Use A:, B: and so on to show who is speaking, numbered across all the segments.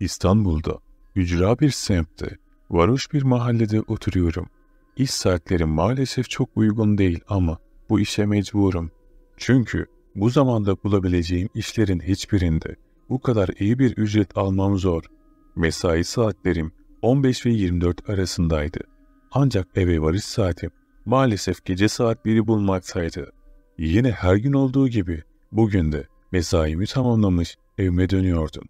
A: İstanbul'da, ücra bir semtte, varoş bir mahallede oturuyorum. İş saatleri maalesef çok uygun değil ama bu işe mecburum. Çünkü bu zamanda bulabileceğim işlerin hiçbirinde bu kadar iyi bir ücret almam zor. Mesai saatlerim 15 ve 24 arasındaydı. Ancak eve varış saatim maalesef gece saat 1'i bulmaktaydı. Yine her gün olduğu gibi bugün de mesaimi tamamlamış evime dönüyordum.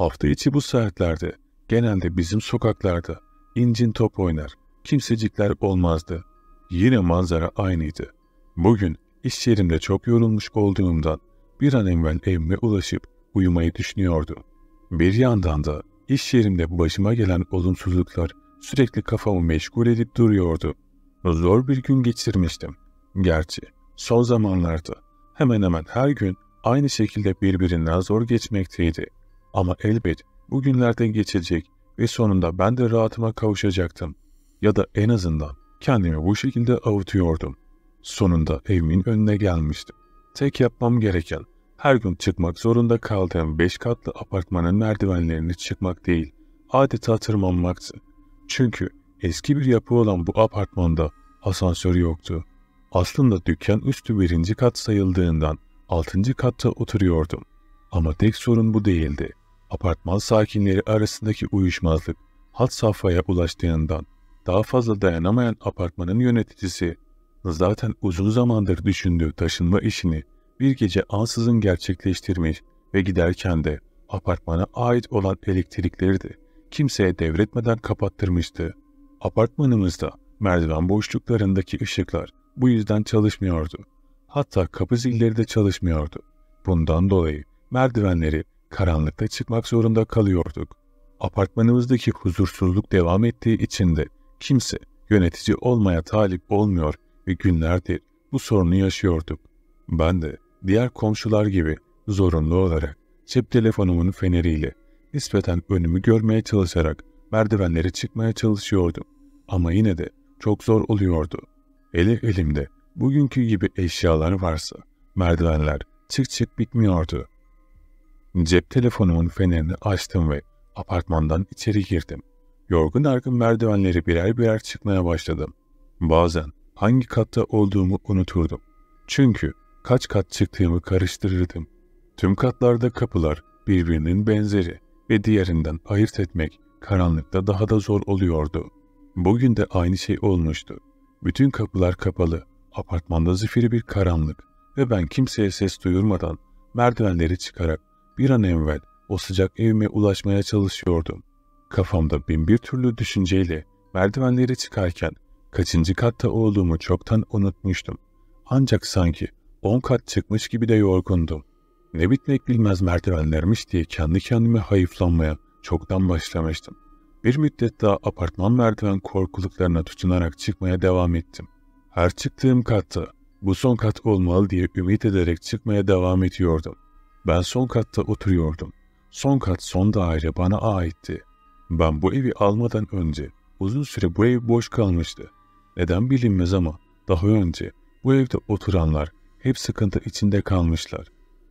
A: Hafta içi bu saatlerde, genelde bizim sokaklarda incin top oynar, kimsecikler olmazdı. Yine manzara aynıydı. Bugün iş yerimde çok yorulmuş olduğumdan bir an evvel evime ulaşıp uyumayı düşünüyordum. Bir yandan da iş yerimde başıma gelen olumsuzluklar sürekli kafamı meşgul edip duruyordu. Zor bir gün geçirmiştim. Gerçi son zamanlarda hemen hemen her gün aynı şekilde birbirinden zor geçmekteydi. Ama elbet bu günlerde geçecek ve sonunda ben de rahatıma kavuşacaktım. Ya da en azından kendimi bu şekilde avutuyordum. Sonunda evimin önüne gelmiştim. Tek yapmam gereken her gün çıkmak zorunda kaldığım 5 katlı apartmanın merdivenlerini çıkmak değil, adeta tırmanmaktı. Çünkü eski bir yapı olan bu apartmanda asansör yoktu. Aslında dükkan üstü birinci kat sayıldığından altıncı katta oturuyordum. Ama tek sorun bu değildi. Apartman sakinleri arasındaki uyuşmazlık hat safhaya ulaştığından daha fazla dayanamayan apartmanın yöneticisi zaten uzun zamandır düşündüğü taşınma işini bir gece ansızın gerçekleştirmiş ve giderken de apartmana ait olan elektrikleri de kimseye devretmeden kapattırmıştı. Apartmanımızda merdiven boşluklarındaki ışıklar bu yüzden çalışmıyordu. Hatta kapı zilleri de çalışmıyordu. Bundan dolayı merdivenleri Karanlıkta çıkmak zorunda kalıyorduk. Apartmanımızdaki huzursuzluk devam ettiği için de kimse yönetici olmaya talip olmuyor ve günlerdir bu sorunu yaşıyorduk. Ben de diğer komşular gibi zorunlu olarak cep telefonumun feneriyle nispeten önümü görmeye çalışarak merdivenlere çıkmaya çalışıyordum. Ama yine de çok zor oluyordu. Ele elimde bugünkü gibi eşyalar varsa merdivenler çık çık bitmiyordu. Cep telefonumun fenerini açtım ve apartmandan içeri girdim. Yorgun argın merdivenleri birer birer çıkmaya başladım. Bazen hangi katta olduğumu unuturdum. Çünkü kaç kat çıktığımı karıştırırdım. Tüm katlarda kapılar birbirinin benzeri ve diğerinden ayırt etmek karanlıkta daha da zor oluyordu. Bugün de aynı şey olmuştu. Bütün kapılar kapalı, apartmanda zifiri bir karanlık ve ben kimseye ses duyurmadan merdivenleri çıkarak bir an evvel o sıcak evime ulaşmaya çalışıyordum. Kafamda bin bir türlü düşünceyle merdivenleri çıkarken kaçıncı katta olduğumu çoktan unutmuştum. Ancak sanki on kat çıkmış gibi de yorgundum. Ne bitmek bilmez merdivenlermiş diye kendi kendime hayıflanmaya çoktan başlamıştım. Bir müddet daha apartman merdiven korkuluklarına tutunarak çıkmaya devam ettim. Her çıktığım katta bu son kat olmalı diye ümit ederek çıkmaya devam ediyordum. Ben son katta oturuyordum. Son kat son daire bana aitti. Ben bu evi almadan önce uzun süre bu ev boş kalmıştı. Neden bilinmez ama daha önce bu evde oturanlar hep sıkıntı içinde kalmışlar.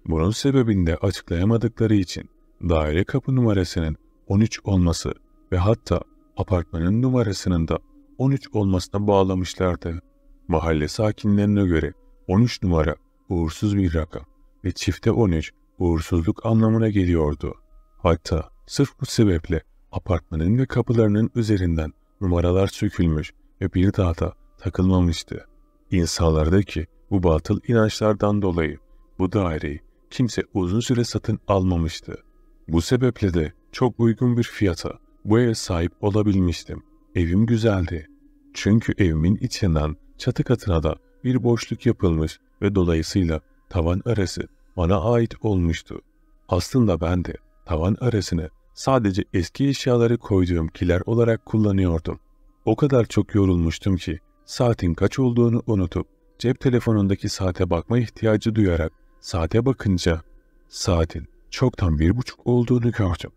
A: Bunun sebebini de açıklayamadıkları için daire kapı numarasının 13 olması ve hatta apartmanın numarasının da 13 olmasına bağlamışlardı. Mahalle sakinlerine göre 13 numara uğursuz bir rakam ve çifte 13 uğursuzluk anlamına geliyordu. Hatta sırf bu sebeple apartmanın ve kapılarının üzerinden numaralar sökülmüş ve bir daha da takılmamıştı. İnsanlardaki bu batıl inançlardan dolayı bu daireyi kimse uzun süre satın almamıştı. Bu sebeple de çok uygun bir fiyata bu eve sahip olabilmiştim. Evim güzeldi. Çünkü evimin içinden çatı katına da bir boşluk yapılmış ve dolayısıyla tavan arası bana ait olmuştu. Aslında ben de tavan arasını sadece eski eşyaları koyduğum kiler olarak kullanıyordum. O kadar çok yorulmuştum ki saatin kaç olduğunu unutup cep telefonundaki saate bakma ihtiyacı duyarak saate bakınca saatin çoktan bir buçuk olduğunu gördüm.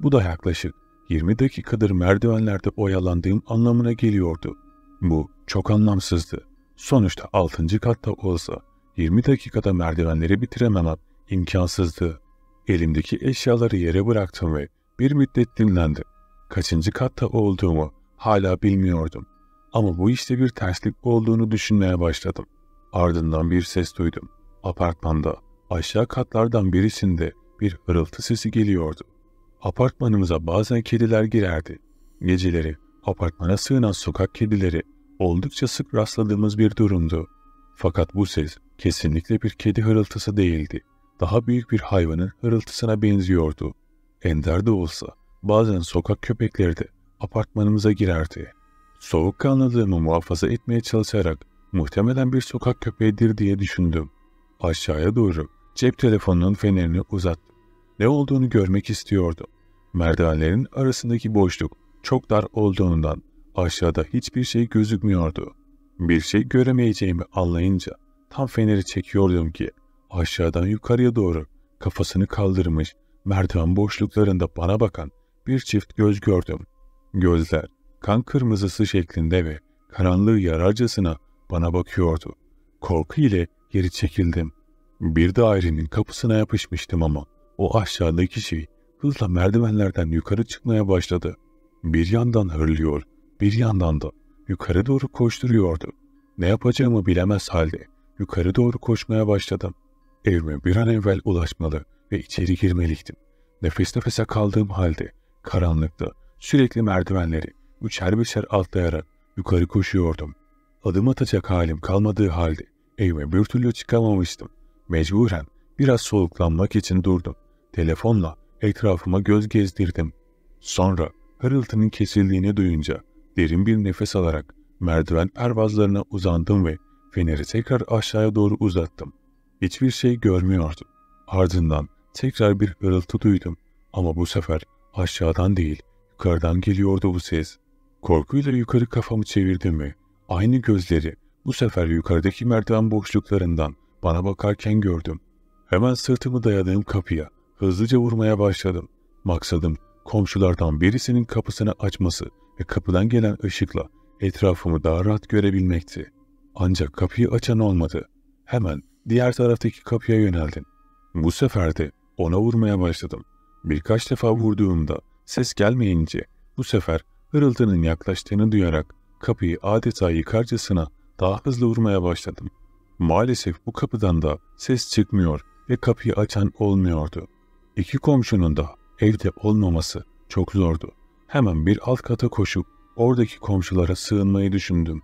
A: Bu da yaklaşık 20 dakikadır merdivenlerde oyalandığım anlamına geliyordu. Bu çok anlamsızdı. Sonuçta 6. katta olsa 20 dakikada merdivenleri bitirememem imkansızdı. Elimdeki eşyaları yere bıraktım ve bir müddet dinlendim. Kaçıncı katta olduğumu hala bilmiyordum. Ama bu işte bir terslik olduğunu düşünmeye başladım. Ardından bir ses duydum. Apartmanda, aşağı katlardan birisinde bir hırıltı sesi geliyordu. Apartmanımıza bazen kediler girerdi. Geceleri apartmana sığınan sokak kedileri oldukça sık rastladığımız bir durumdu. Fakat bu ses kesinlikle bir kedi hırıltısı değildi. Daha büyük bir hayvanın hırıltısına benziyordu. Ender de olsa bazen sokak köpekleri de apartmanımıza girerdi. Soğukkanlılığımı muhafaza etmeye çalışarak muhtemelen bir sokak köpeğidir diye düşündüm. Aşağıya doğru cep telefonunun fenerini uzattım. Ne olduğunu görmek istiyordum. Merdivenlerin arasındaki boşluk çok dar olduğundan aşağıda hiçbir şey gözükmüyordu. Bir şey göremeyeceğimi anlayınca tam feneri çekiyordum ki aşağıdan yukarıya doğru kafasını kaldırmış merdiven boşluklarında bana bakan bir çift göz gördüm. Gözler kan kırmızısı şeklinde ve karanlığı yararcasına bana bakıyordu. Korku ile geri çekildim. Bir dairenin kapısına yapışmıştım ama o aşağıdaki şey hızla merdivenlerden yukarı çıkmaya başladı. Bir yandan hırlıyor, bir yandan da yukarı doğru koşturuyordu. Ne yapacağımı bilemez halde yukarı doğru koşmaya başladım. Evime bir an evvel ulaşmalı ve içeri girmeliydim. Nefes nefese kaldığım halde karanlıkta sürekli merdivenleri üçer beşer atlayarak yukarı koşuyordum. Adım atacak halim kalmadığı halde evime bir türlü çıkamamıştım. Mecburen biraz soluklanmak için durdum. Telefonla etrafıma göz gezdirdim. Sonra hırıltının kesildiğini duyunca Derin bir nefes alarak merdiven pervazlarına uzandım ve feneri tekrar aşağıya doğru uzattım. Hiçbir şey görmüyordum. Ardından tekrar bir hırıltı duydum ama bu sefer aşağıdan değil yukarıdan geliyordu bu ses. Korkuyla yukarı kafamı çevirdim ve aynı gözleri bu sefer yukarıdaki merdiven boşluklarından bana bakarken gördüm. Hemen sırtımı dayadığım kapıya hızlıca vurmaya başladım. Maksadım komşulardan birisinin kapısını açması ve kapıdan gelen ışıkla etrafımı daha rahat görebilmekti. Ancak kapıyı açan olmadı. Hemen diğer taraftaki kapıya yöneldim. Bu sefer de ona vurmaya başladım. Birkaç defa vurduğumda ses gelmeyince bu sefer hırıltının yaklaştığını duyarak kapıyı adeta yıkarcasına daha hızlı vurmaya başladım. Maalesef bu kapıdan da ses çıkmıyor ve kapıyı açan olmuyordu. İki komşunun da evde olmaması çok zordu. Hemen bir alt kata koşup oradaki komşulara sığınmayı düşündüm.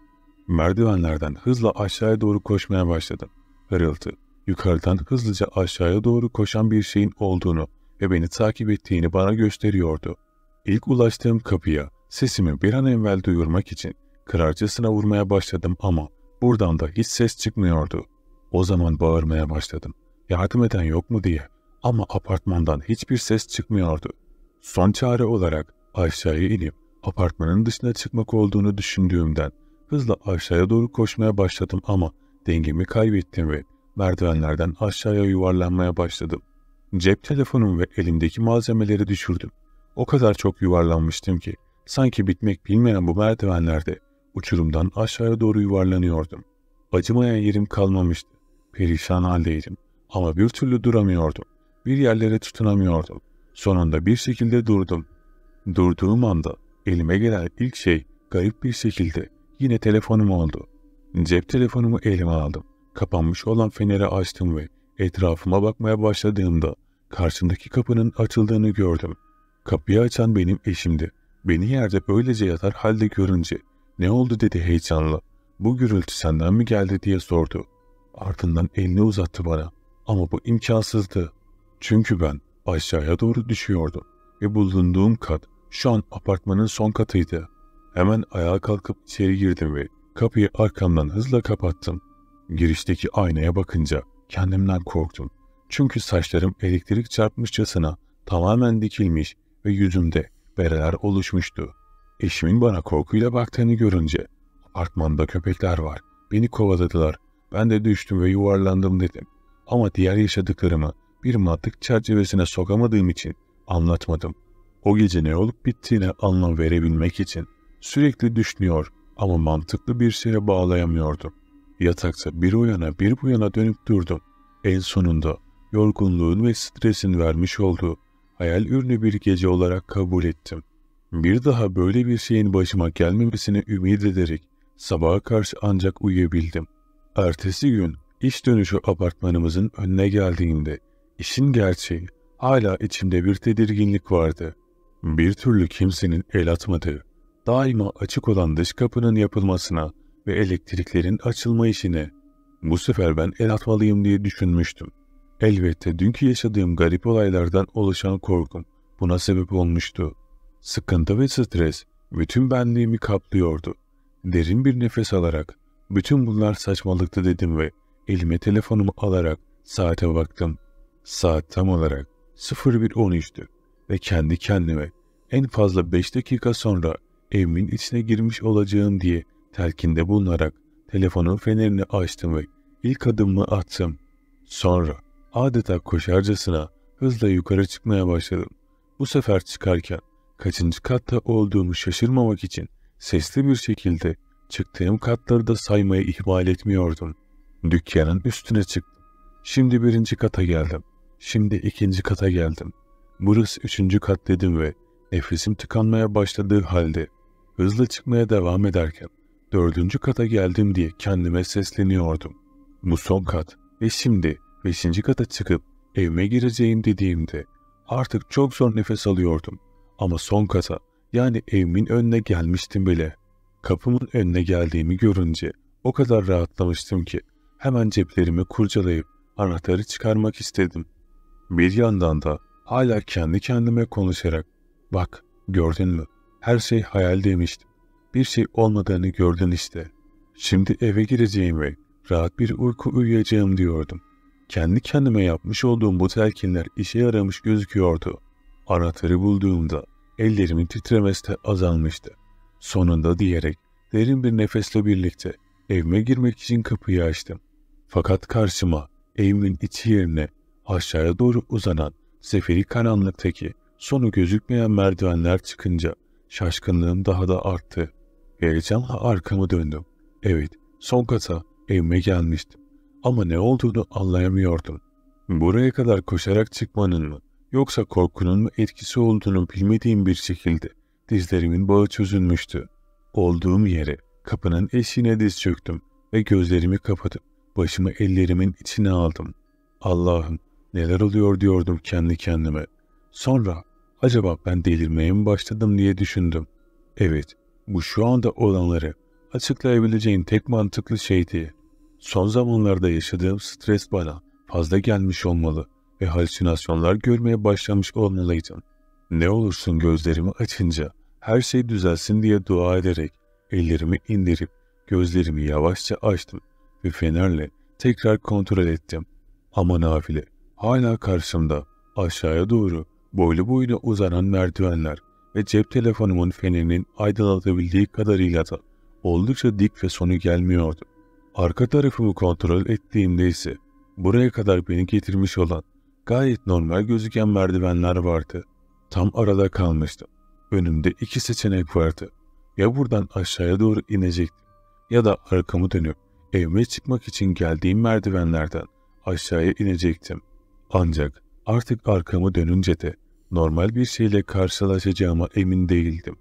A: Merdivenlerden hızla aşağıya doğru koşmaya başladım. Hırıltı, yukarıdan hızlıca aşağıya doğru koşan bir şeyin olduğunu ve beni takip ettiğini bana gösteriyordu. İlk ulaştığım kapıya sesimi bir an evvel duyurmak için kırarcasına vurmaya başladım ama buradan da hiç ses çıkmıyordu. O zaman bağırmaya başladım. Yardım eden yok mu diye ama apartmandan hiçbir ses çıkmıyordu. Son çare olarak Aşağıya inip apartmanın dışına çıkmak olduğunu düşündüğümden hızla aşağıya doğru koşmaya başladım ama dengemi kaybettim ve merdivenlerden aşağıya yuvarlanmaya başladım. Cep telefonum ve elimdeki malzemeleri düşürdüm. O kadar çok yuvarlanmıştım ki sanki bitmek bilmeyen bu merdivenlerde uçurumdan aşağıya doğru yuvarlanıyordum. Acımayan yerim kalmamıştı. Perişan haldeydim ama bir türlü duramıyordum. Bir yerlere tutunamıyordum. Sonunda bir şekilde durdum Durduğum anda elime gelen ilk şey garip bir şekilde yine telefonum oldu. Cep telefonumu elime aldım. Kapanmış olan feneri açtım ve etrafıma bakmaya başladığımda karşımdaki kapının açıldığını gördüm. Kapıyı açan benim eşimdi. Beni yerde böylece yatar halde görünce ne oldu dedi heyecanla. Bu gürültü senden mi geldi diye sordu. Ardından elini uzattı bana. Ama bu imkansızdı. Çünkü ben aşağıya doğru düşüyordum ve bulunduğum kat şu an apartmanın son katıydı. Hemen ayağa kalkıp içeri girdim ve kapıyı arkamdan hızla kapattım. Girişteki aynaya bakınca kendimden korktum. Çünkü saçlarım elektrik çarpmışçasına tamamen dikilmiş ve yüzümde bereler oluşmuştu. Eşimin bana korkuyla baktığını görünce apartmanda köpekler var. Beni kovaladılar. Ben de düştüm ve yuvarlandım dedim. Ama diğer yaşadıklarımı bir mantık çerçevesine sokamadığım için anlatmadım. O gece ne olup bittiğine anlam verebilmek için sürekli düşünüyor ama mantıklı bir şeye bağlayamıyordum. Yatakta bir o bir bu yana dönüp durdum. En sonunda yorgunluğun ve stresin vermiş olduğu hayal ürünü bir gece olarak kabul ettim. Bir daha böyle bir şeyin başıma gelmemesini ümit ederek sabaha karşı ancak uyuyabildim. Ertesi gün iş dönüşü apartmanımızın önüne geldiğimde işin gerçeği hala içimde bir tedirginlik vardı bir türlü kimsenin el atmadığı, daima açık olan dış kapının yapılmasına ve elektriklerin açılma işine bu sefer ben el atmalıyım diye düşünmüştüm. Elbette dünkü yaşadığım garip olaylardan oluşan korkum buna sebep olmuştu. Sıkıntı ve stres bütün benliğimi kaplıyordu. Derin bir nefes alarak bütün bunlar saçmalıktı dedim ve elime telefonumu alarak saate baktım. Saat tam olarak 01.13'tü ve kendi kendime en fazla 5 dakika sonra evimin içine girmiş olacağım diye telkinde bulunarak telefonun fenerini açtım ve ilk adımımı attım. Sonra adeta koşarcasına hızla yukarı çıkmaya başladım. Bu sefer çıkarken kaçıncı katta olduğumu şaşırmamak için sesli bir şekilde çıktığım katları da saymayı ihmal etmiyordum. Dükkanın üstüne çıktım. Şimdi birinci kata geldim. Şimdi ikinci kata geldim. Burası üçüncü kat dedim ve nefesim tıkanmaya başladığı halde hızla çıkmaya devam ederken dördüncü kata geldim diye kendime sesleniyordum. Bu son kat ve şimdi beşinci kata çıkıp evime gireceğim dediğimde artık çok zor nefes alıyordum. Ama son kata yani evimin önüne gelmiştim bile. Kapımın önüne geldiğimi görünce o kadar rahatlamıştım ki hemen ceplerimi kurcalayıp anahtarı çıkarmak istedim. Bir yandan da Hala kendi kendime konuşarak bak gördün mü her şey hayal demiştim. Bir şey olmadığını gördün işte. Şimdi eve gireceğim ve rahat bir uyku uyuyacağım diyordum. Kendi kendime yapmış olduğum bu telkinler işe yaramış gözüküyordu. Anahtarı bulduğumda ellerimin titremesi de azalmıştı. Sonunda diyerek derin bir nefesle birlikte evime girmek için kapıyı açtım. Fakat karşıma evimin içi yerine aşağıya doğru uzanan Zeferi karanlıktaki sonu gözükmeyen merdivenler çıkınca şaşkınlığım daha da arttı. Heyecanla arkamı döndüm. Evet, son kata evime gelmiştim. Ama ne olduğunu anlayamıyordum. Buraya kadar koşarak çıkmanın mı, yoksa korkunun mu etkisi olduğunu bilmediğim bir şekilde dizlerimin bağı çözülmüştü. Olduğum yere kapının eşiğine diz çöktüm ve gözlerimi kapatıp başımı ellerimin içine aldım. Allah'ım Neler oluyor diyordum kendi kendime. Sonra acaba ben delirmeye mi başladım diye düşündüm. Evet, bu şu anda olanları açıklayabileceğin tek mantıklı şeydi. Son zamanlarda yaşadığım stres bana fazla gelmiş olmalı ve halüsinasyonlar görmeye başlamış olmalıydım. Ne olursun gözlerimi açınca her şey düzelsin diye dua ederek ellerimi indirip gözlerimi yavaşça açtım ve fenerle tekrar kontrol ettim. Ama nafile Hala karşımda, aşağıya doğru, boylu boyuna uzanan merdivenler ve cep telefonumun fenerinin aydınlatabildiği kadarıyla da oldukça dik ve sonu gelmiyordu. Arka tarafımı kontrol ettiğimde ise buraya kadar beni getirmiş olan gayet normal gözüken merdivenler vardı. Tam arada kalmıştım. Önümde iki seçenek vardı. Ya buradan aşağıya doğru inecektim ya da arkamı dönüp evime çıkmak için geldiğim merdivenlerden aşağıya inecektim.'' Ancak artık arkamı dönünce de normal bir şeyle karşılaşacağıma emin değildim.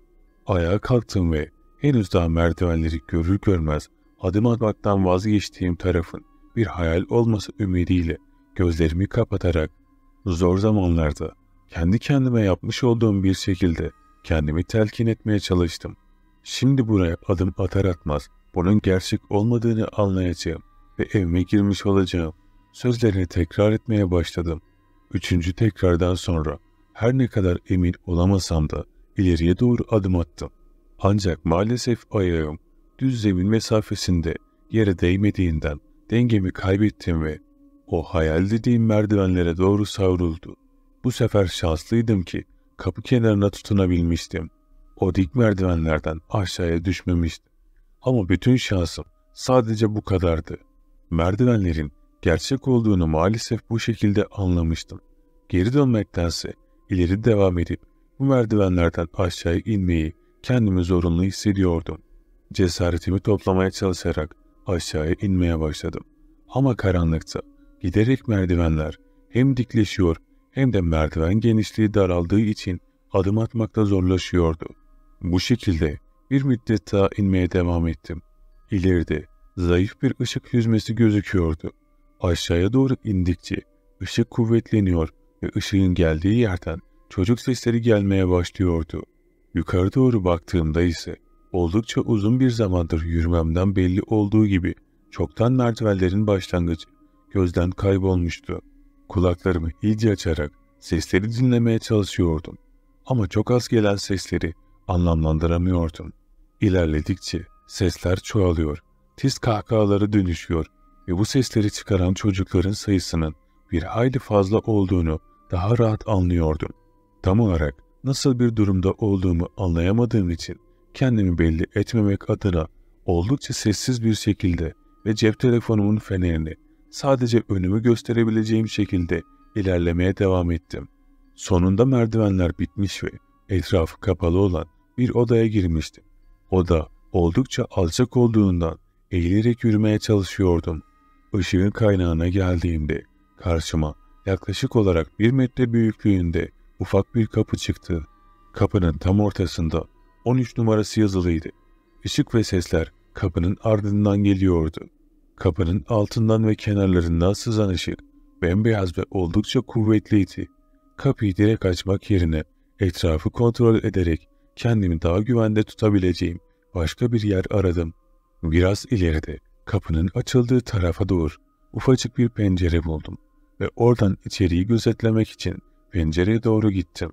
A: Ayağa kalktım ve henüz daha merdivenleri görür görmez adım atmaktan vazgeçtiğim tarafın bir hayal olması ümidiyle gözlerimi kapatarak zor zamanlarda kendi kendime yapmış olduğum bir şekilde kendimi telkin etmeye çalıştım. Şimdi buraya adım atar atmaz bunun gerçek olmadığını anlayacağım ve evime girmiş olacağım. Sözlerini tekrar etmeye başladım. Üçüncü tekrardan sonra her ne kadar emin olamasam da ileriye doğru adım attım. Ancak maalesef ayağım düz zemin mesafesinde yere değmediğinden dengemi kaybettim ve o hayal dediğim merdivenlere doğru savruldu. Bu sefer şanslıydım ki kapı kenarına tutunabilmiştim. O dik merdivenlerden aşağıya düşmemiştim. Ama bütün şansım sadece bu kadardı. Merdivenlerin gerçek olduğunu maalesef bu şekilde anlamıştım. Geri dönmektense ileri devam edip bu merdivenlerden aşağıya inmeyi kendimi zorunlu hissediyordum. Cesaretimi toplamaya çalışarak aşağıya inmeye başladım. Ama karanlıkta giderek merdivenler hem dikleşiyor hem de merdiven genişliği daraldığı için adım atmakta zorlaşıyordu. Bu şekilde bir müddet daha inmeye devam ettim. İleride zayıf bir ışık hüzmesi gözüküyordu. Aşağıya doğru indikçe ışık kuvvetleniyor ve ışığın geldiği yerden çocuk sesleri gelmeye başlıyordu. Yukarı doğru baktığımda ise oldukça uzun bir zamandır yürümemden belli olduğu gibi çoktan merdivenlerin başlangıcı gözden kaybolmuştu. Kulaklarımı iyice açarak sesleri dinlemeye çalışıyordum ama çok az gelen sesleri anlamlandıramıyordum. İlerledikçe sesler çoğalıyor, tiz kahkahalara dönüşüyor ve bu sesleri çıkaran çocukların sayısının bir hayli fazla olduğunu daha rahat anlıyordum. Tam olarak nasıl bir durumda olduğumu anlayamadığım için kendimi belli etmemek adına oldukça sessiz bir şekilde ve cep telefonumun fenerini sadece önümü gösterebileceğim şekilde ilerlemeye devam ettim. Sonunda merdivenler bitmiş ve etrafı kapalı olan bir odaya girmiştim. Oda oldukça alçak olduğundan eğilerek yürümeye çalışıyordum. Işığın kaynağına geldiğimde karşıma yaklaşık olarak bir metre büyüklüğünde ufak bir kapı çıktı. Kapının tam ortasında 13 numarası yazılıydı. Işık ve sesler kapının ardından geliyordu. Kapının altından ve kenarlarından sızan ışık bembeyaz ve oldukça kuvvetliydi. Kapıyı direkt açmak yerine etrafı kontrol ederek kendimi daha güvende tutabileceğim başka bir yer aradım. Biraz ileride Kapının açıldığı tarafa doğru ufacık bir pencere buldum ve oradan içeriği gözetlemek için pencereye doğru gittim.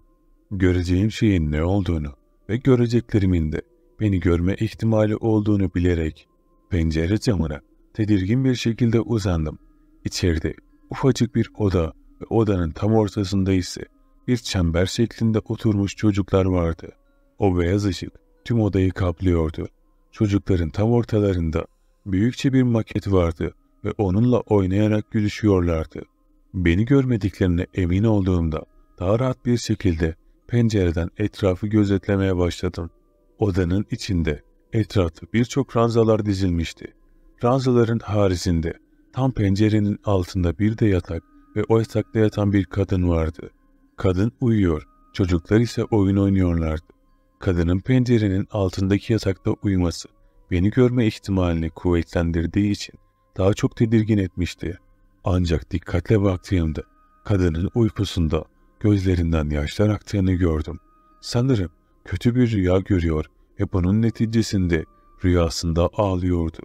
A: Göreceğim şeyin ne olduğunu ve göreceklerimin de beni görme ihtimali olduğunu bilerek pencere camına tedirgin bir şekilde uzandım. İçeride ufacık bir oda ve odanın tam ortasında ise bir çember şeklinde oturmuş çocuklar vardı. O beyaz ışık tüm odayı kaplıyordu. Çocukların tam ortalarında Büyükçe bir maket vardı ve onunla oynayarak gülüşüyorlardı. Beni görmediklerine emin olduğumda daha rahat bir şekilde pencereden etrafı gözetlemeye başladım. Odanın içinde etrafta birçok ranzalar dizilmişti. Ranzaların haricinde tam pencerenin altında bir de yatak ve o yatakta yatan bir kadın vardı. Kadın uyuyor, çocuklar ise oyun oynuyorlardı. Kadının pencerenin altındaki yatakta uyuması beni görme ihtimalini kuvvetlendirdiği için daha çok tedirgin etmişti. Ancak dikkatle baktığımda kadının uykusunda gözlerinden yaşlar aktığını gördüm. Sanırım kötü bir rüya görüyor ve bunun neticesinde rüyasında ağlıyordu.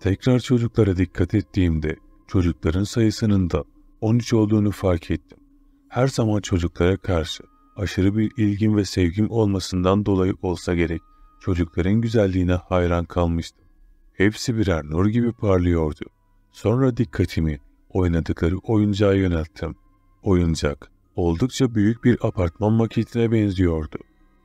A: Tekrar çocuklara dikkat ettiğimde çocukların sayısının da 13 olduğunu fark ettim. Her zaman çocuklara karşı aşırı bir ilgim ve sevgim olmasından dolayı olsa gerek Çocukların güzelliğine hayran kalmıştım. Hepsi birer nur gibi parlıyordu. Sonra dikkatimi oynadıkları oyuncağa yönelttim. Oyuncak oldukça büyük bir apartman maketine benziyordu.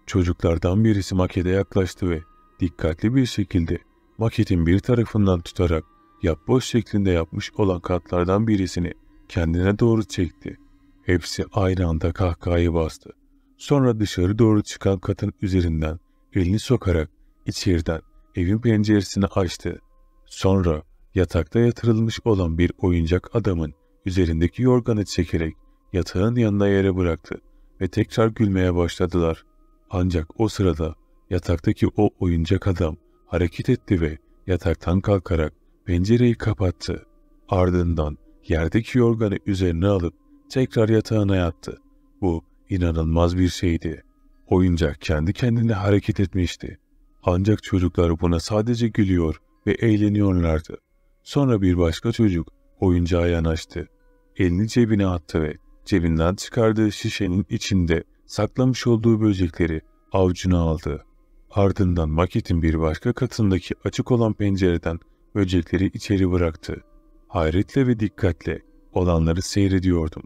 A: Çocuklardan birisi makete yaklaştı ve dikkatli bir şekilde maketin bir tarafından tutarak yapboz şeklinde yapmış olan katlardan birisini kendine doğru çekti. Hepsi aynı anda kahkahayı bastı. Sonra dışarı doğru çıkan katın üzerinden Elini sokarak içeriden evin penceresini açtı. Sonra yatakta yatırılmış olan bir oyuncak adamın üzerindeki yorganı çekerek yatağın yanına yere bıraktı ve tekrar gülmeye başladılar. Ancak o sırada yataktaki o oyuncak adam hareket etti ve yataktan kalkarak pencereyi kapattı. Ardından yerdeki yorganı üzerine alıp tekrar yatağına yattı. Bu inanılmaz bir şeydi. Oyuncak kendi kendine hareket etmişti. Ancak çocuklar buna sadece gülüyor ve eğleniyorlardı. Sonra bir başka çocuk oyuncağa yanaştı. Elini cebine attı ve cebinden çıkardığı şişenin içinde saklamış olduğu böcekleri avcuna aldı. Ardından maketin bir başka katındaki açık olan pencereden böcekleri içeri bıraktı. Hayretle ve dikkatle olanları seyrediyordum.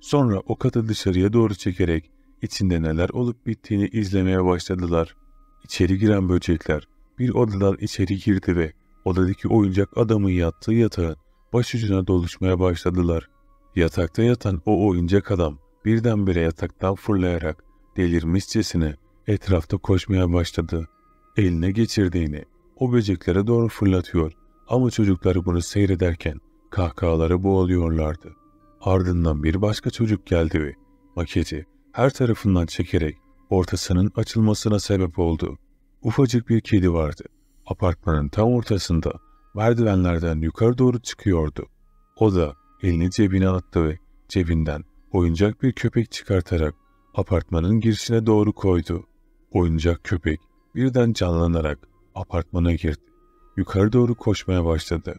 A: Sonra o katı dışarıya doğru çekerek içinde neler olup bittiğini izlemeye başladılar. İçeri giren böcekler bir odadan içeri girdi ve odadaki oyuncak adamın yattığı yatağın başucuna doluşmaya başladılar. Yatakta yatan o oyuncak adam birdenbire yataktan fırlayarak delirmişçesine etrafta koşmaya başladı. Eline geçirdiğini o böceklere doğru fırlatıyor ama çocuklar bunu seyrederken kahkahalara boğuluyorlardı. Ardından bir başka çocuk geldi ve maketi her tarafından çekerek ortasının açılmasına sebep oldu. Ufacık bir kedi vardı. Apartmanın tam ortasında merdivenlerden yukarı doğru çıkıyordu. O da elini cebine attı ve cebinden oyuncak bir köpek çıkartarak apartmanın girişine doğru koydu. Oyuncak köpek birden canlanarak apartmana girdi. Yukarı doğru koşmaya başladı.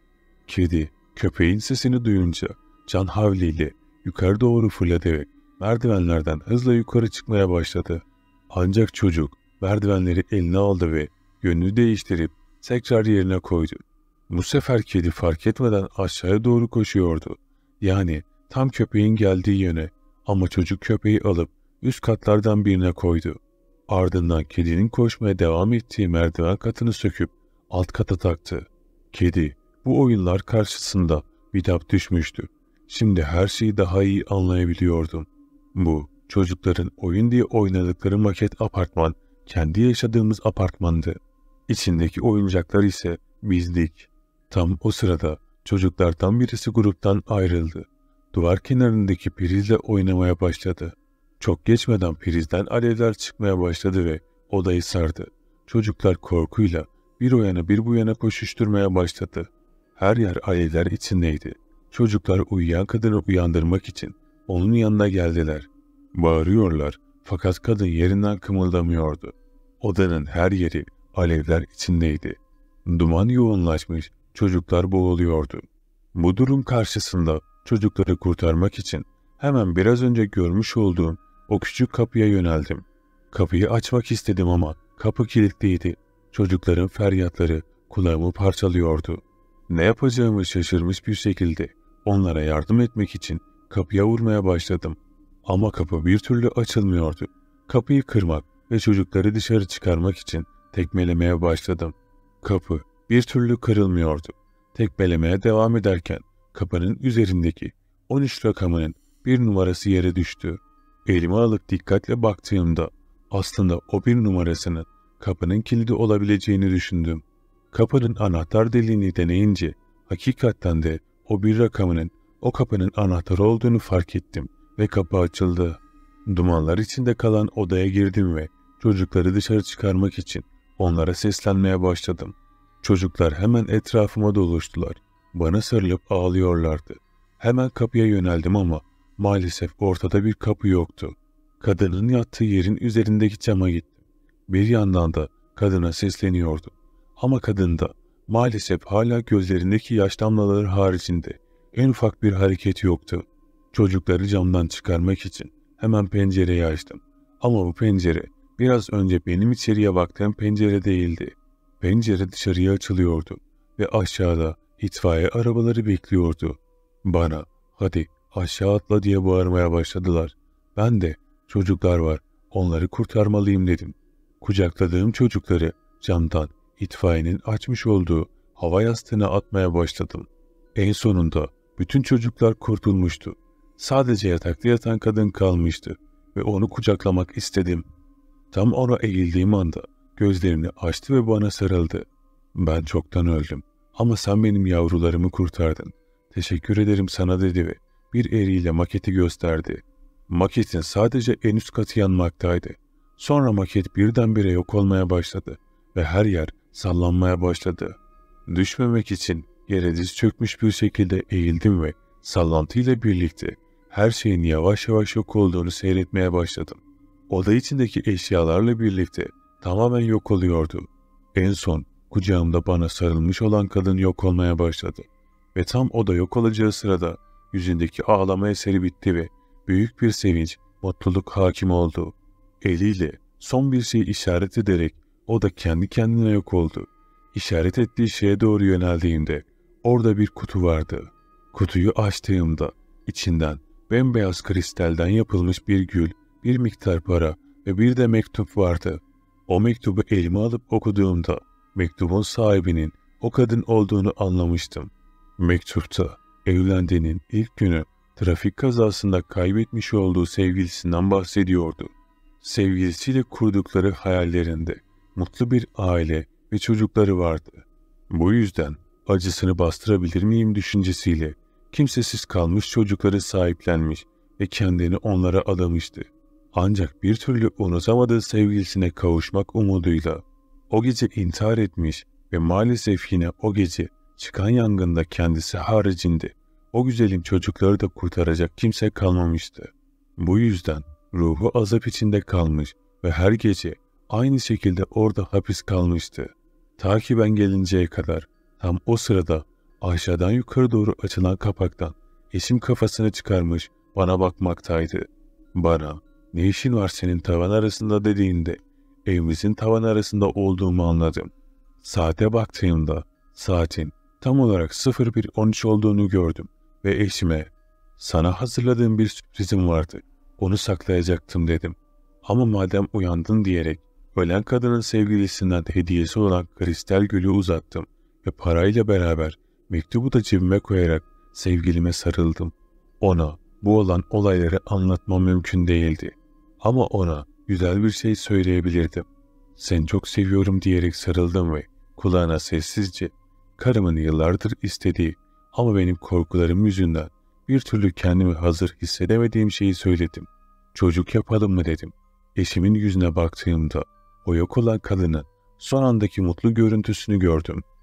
A: Kedi köpeğin sesini duyunca can havliyle yukarı doğru fırladı ve Merdivenlerden hızla yukarı çıkmaya başladı. Ancak çocuk merdivenleri eline aldı ve yönünü değiştirip tekrar yerine koydu. Bu sefer kedi fark etmeden aşağıya doğru koşuyordu. Yani tam köpeğin geldiği yöne ama çocuk köpeği alıp üst katlardan birine koydu. Ardından kedinin koşmaya devam ettiği merdiven katını söküp alt kata taktı. Kedi bu oyunlar karşısında bitap düşmüştü. Şimdi her şeyi daha iyi anlayabiliyordum. Bu, çocukların oyun diye oynadıkları maket apartman, kendi yaşadığımız apartmandı. İçindeki oyuncaklar ise bizdik. Tam o sırada çocuklardan birisi gruptan ayrıldı. Duvar kenarındaki prizle oynamaya başladı. Çok geçmeden prizden alevler çıkmaya başladı ve odayı sardı. Çocuklar korkuyla bir o yana bir bu yana koşuşturmaya başladı. Her yer alevler içindeydi. Çocuklar uyuyan kadını uyandırmak için onun yanına geldiler. Bağırıyorlar fakat kadın yerinden kımıldamıyordu. Odanın her yeri alevler içindeydi. Duman yoğunlaşmış, çocuklar boğuluyordu. Bu durum karşısında çocukları kurtarmak için hemen biraz önce görmüş olduğum o küçük kapıya yöneldim. Kapıyı açmak istedim ama kapı kilitliydi. Çocukların feryatları kulağımı parçalıyordu. Ne yapacağımı şaşırmış bir şekilde onlara yardım etmek için Kapıya vurmaya başladım. Ama kapı bir türlü açılmıyordu. Kapıyı kırmak ve çocukları dışarı çıkarmak için tekmelemeye başladım. Kapı bir türlü kırılmıyordu. Tekmelemeye devam ederken kapının üzerindeki 13 rakamının bir numarası yere düştü. Elimi alıp dikkatle baktığımda aslında o bir numarasının kapının kilidi olabileceğini düşündüm. Kapının anahtar deliğini deneyince hakikatten de o bir rakamının o kapının anahtarı olduğunu fark ettim ve kapı açıldı. Dumanlar içinde kalan odaya girdim ve çocukları dışarı çıkarmak için onlara seslenmeye başladım. Çocuklar hemen etrafıma doluştular. Bana sarılıp ağlıyorlardı. Hemen kapıya yöneldim ama maalesef ortada bir kapı yoktu. Kadının yattığı yerin üzerindeki cama gittim. Bir yandan da kadına sesleniyordum. Ama kadında maalesef hala gözlerindeki yaş damlaları haricinde en ufak bir hareket yoktu. Çocukları camdan çıkarmak için hemen pencereyi açtım. Ama bu pencere biraz önce benim içeriye baktığım pencere değildi. Pencere dışarıya açılıyordu ve aşağıda itfaiye arabaları bekliyordu. Bana hadi aşağı atla diye bağırmaya başladılar. Ben de çocuklar var onları kurtarmalıyım dedim. Kucakladığım çocukları camdan itfaiyenin açmış olduğu hava yastığına atmaya başladım. En sonunda bütün çocuklar kurtulmuştu. Sadece yatakta yatan kadın kalmıştı ve onu kucaklamak istedim. Tam ona eğildiğim anda gözlerini açtı ve bana sarıldı. Ben çoktan öldüm ama sen benim yavrularımı kurtardın. Teşekkür ederim sana dedi ve bir eriyle maketi gösterdi. Maketin sadece en üst katı yanmaktaydı. Sonra maket birdenbire yok olmaya başladı ve her yer sallanmaya başladı. Düşmemek için Yere diz çökmüş bir şekilde eğildim ve sallantıyla birlikte her şeyin yavaş yavaş yok olduğunu seyretmeye başladım. Oda içindeki eşyalarla birlikte tamamen yok oluyordu. En son kucağımda bana sarılmış olan kadın yok olmaya başladı. Ve tam oda yok olacağı sırada yüzündeki ağlama eseri bitti ve büyük bir sevinç, mutluluk hakim oldu. Eliyle son bir şeyi işaret ederek o da kendi kendine yok oldu. İşaret ettiği şeye doğru yöneldiğimde Orada bir kutu vardı. Kutuyu açtığımda içinden bembeyaz kristalden yapılmış bir gül, bir miktar para ve bir de mektup vardı. O mektubu elime alıp okuduğumda mektubun sahibinin o kadın olduğunu anlamıştım. Mektupta evlendiğinin ilk günü trafik kazasında kaybetmiş olduğu sevgilisinden bahsediyordu. Sevgilisiyle kurdukları hayallerinde mutlu bir aile ve çocukları vardı. Bu yüzden acısını bastırabilir miyim düşüncesiyle kimsesiz kalmış çocukları sahiplenmiş ve kendini onlara adamıştı. Ancak bir türlü unutamadığı sevgilisine kavuşmak umuduyla o gece intihar etmiş ve maalesef yine o gece çıkan yangında kendisi haricinde o güzelim çocukları da kurtaracak kimse kalmamıştı. Bu yüzden ruhu azap içinde kalmış ve her gece aynı şekilde orada hapis kalmıştı. Takiben gelinceye kadar Tam o sırada aşağıdan yukarı doğru açılan kapaktan eşim kafasını çıkarmış bana bakmaktaydı. Bana ne işin var senin tavan arasında dediğinde evimizin tavan arasında olduğumu anladım. Saate baktığımda saatin tam olarak 01.13 olduğunu gördüm ve eşime sana hazırladığım bir sürprizim vardı. Onu saklayacaktım dedim. Ama madem uyandın diyerek ölen kadının sevgilisinden hediyesi olan kristal gülü uzattım ve parayla beraber mektubu da cebime koyarak sevgilime sarıldım. Ona bu olan olayları anlatma mümkün değildi. Ama ona güzel bir şey söyleyebilirdim. Seni çok seviyorum diyerek sarıldım ve kulağına sessizce karımın yıllardır istediği ama benim korkularım yüzünden bir türlü kendimi hazır hissedemediğim şeyi söyledim. Çocuk yapalım mı dedim. Eşimin yüzüne baktığımda o yok olan kadının son andaki mutlu görüntüsünü gördüm.